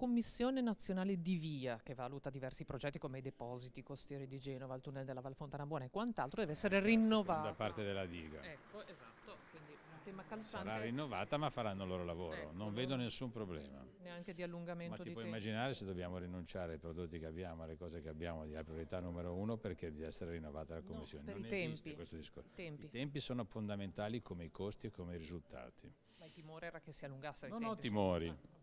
Commissione Nazionale di Via che valuta diversi progetti come i depositi costieri di Genova, il tunnel della Val Fontanabuona e quant'altro deve essere rinnovata. Da parte della diga. Ecco, esatto, quindi un tema calzante. Sarà rinnovata ma faranno il loro lavoro, ecco, non vedo nessun problema. Neanche di allungamento ma di tempo. Ma ti puoi immaginare se dobbiamo rinunciare ai prodotti che abbiamo, alle cose che abbiamo di priorità numero uno perché deve essere rinnovata la Commissione. No, per non i tempi. questo discorso. I tempi. I tempi sono fondamentali come i costi e come i risultati. Ma il timore era che si allungasse allungassero no, i tempi. No, no, timori. Ah,